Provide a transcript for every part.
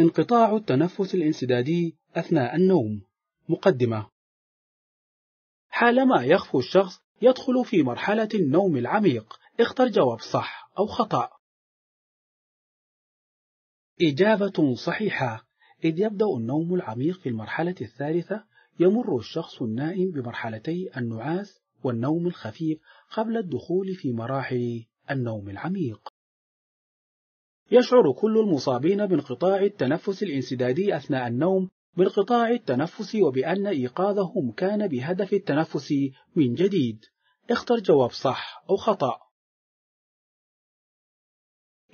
انقطاع التنفس الانسدادي أثناء النوم مقدمة حالما يخفو الشخص يدخل في مرحلة النوم العميق اختر جواب صح أو خطأ إجابة صحيحة إذ يبدأ النوم العميق في المرحلة الثالثة يمر الشخص النائم بمرحلتي النعاس والنوم الخفيف قبل الدخول في مراحل النوم العميق يشعر كل المصابين بانقطاع التنفس الانسدادي أثناء النوم بانقطاع التنفس وبأن إيقاظهم كان بهدف التنفس من جديد اختر جواب صح أو خطأ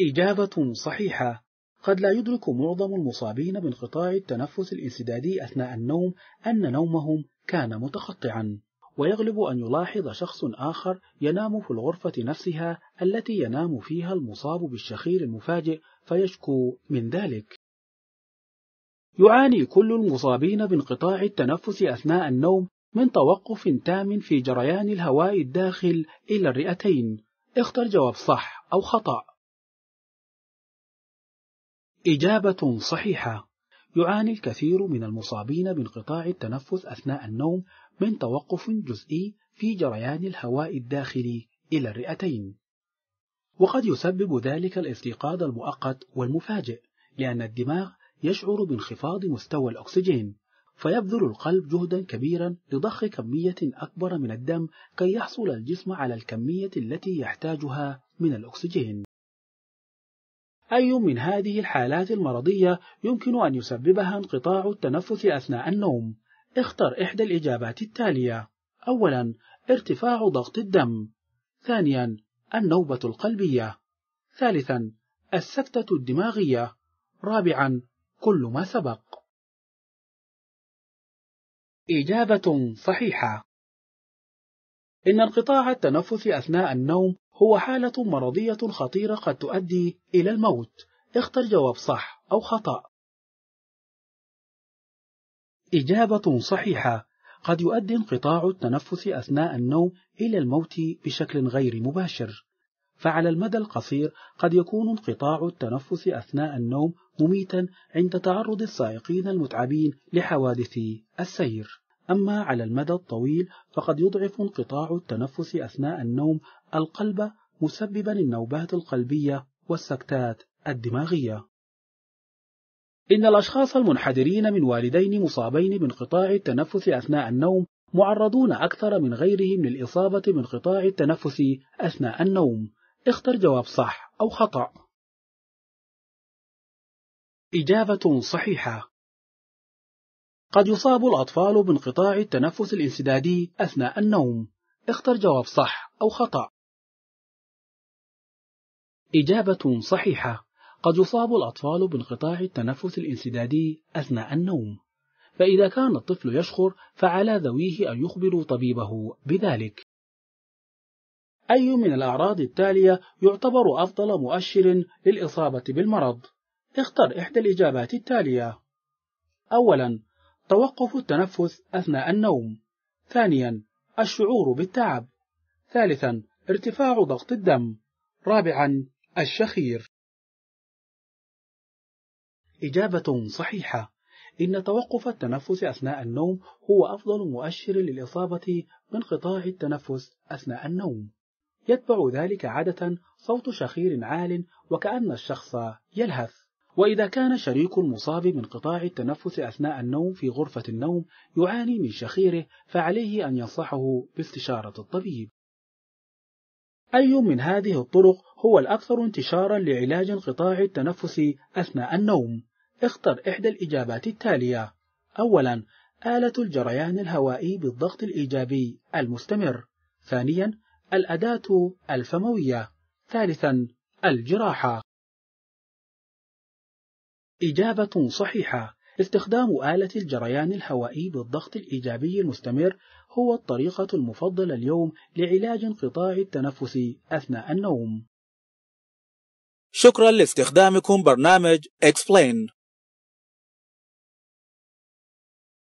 إجابة صحيحة قد لا يدرك معظم المصابين بانقطاع التنفس الانسدادي أثناء النوم أن نومهم كان متقطعا ويغلب أن يلاحظ شخص آخر ينام في الغرفة نفسها التي ينام فيها المصاب بالشخير المفاجئ فيشكو من ذلك يعاني كل المصابين بانقطاع التنفس أثناء النوم من توقف تام في جريان الهواء الداخل إلى الرئتين اختر جواب صح أو خطأ إجابة صحيحة يعاني الكثير من المصابين بانقطاع التنفس أثناء النوم من توقف جزئي في جريان الهواء الداخلي إلى الرئتين وقد يسبب ذلك الاستيقاظ المؤقت والمفاجئ لأن الدماغ يشعر بانخفاض مستوى الأكسجين فيبذل القلب جهدا كبيرا لضخ كمية أكبر من الدم كي يحصل الجسم على الكمية التي يحتاجها من الأكسجين أي من هذه الحالات المرضية يمكن أن يسببها انقطاع التنفس أثناء النوم؟ اختر إحدى الإجابات التالية أولا ارتفاع ضغط الدم ثانيا النوبة القلبية ثالثا السكتة الدماغية رابعا كل ما سبق إجابة صحيحة إن انقطاع التنفس أثناء النوم هو حالة مرضية خطيرة قد تؤدي إلى الموت اختر جواب صح أو خطأ إجابة صحيحة قد يؤدي انقطاع التنفس أثناء النوم إلى الموت بشكل غير مباشر فعلى المدى القصير قد يكون انقطاع التنفس أثناء النوم مميتا عند تعرض السائقين المتعبين لحوادث السير أما على المدى الطويل فقد يضعف انقطاع التنفس أثناء النوم القلب مسببا النوبات القلبية والسكتات الدماغية إن الأشخاص المنحدرين من والدين مصابين بانقطاع التنفس أثناء النوم معرضون أكثر من غيرهم للإصابة بانقطاع التنفس أثناء النوم اختر جواب صح أو خطأ إجابة صحيحة قد يصاب الأطفال بانقطاع التنفس الانسدادي أثناء النوم اختر جواب صح أو خطأ إجابة صحيحة قد يصاب الأطفال بانقطاع التنفس الانسدادي أثناء النوم فإذا كان الطفل يشخر فعلى ذويه أن يخبروا طبيبه بذلك أي من الأعراض التالية يعتبر أفضل مؤشر للإصابة بالمرض؟ اختر إحدى الإجابات التالية أولا توقف التنفس أثناء النوم ثانيا الشعور بالتعب ثالثا ارتفاع ضغط الدم رابعا الشخير إجابة صحيحة إن توقف التنفس أثناء النوم هو أفضل مؤشر للإصابة من قطاع التنفس أثناء النوم يتبع ذلك عادة صوت شخير عال وكأن الشخص يلهث وإذا كان شريك المصاب من قطاع التنفس أثناء النوم في غرفة النوم يعاني من شخيره فعليه أن ينصحه باستشارة الطبيب أي من هذه الطرق هو الأكثر انتشارا لعلاج انقطاع التنفس أثناء النوم اختر إحدى الإجابات التالية أولا آلة الجريان الهوائي بالضغط الإيجابي المستمر ثانيا الأداة الفموية ثالثا الجراحة إجابة صحيحة استخدام آلة الجريان الهوائي بالضغط الإيجابي المستمر هو الطريقة المفضلة اليوم لعلاج انقطاع التنفس أثناء النوم شكرا لاستخدامكم برنامج Explain